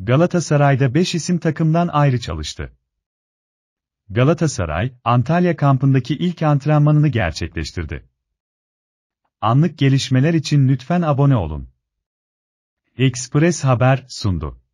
Galatasaray'da 5 isim takımdan ayrı çalıştı. Galatasaray, Antalya kampındaki ilk antrenmanını gerçekleştirdi. Anlık gelişmeler için lütfen abone olun. Express Haber sundu.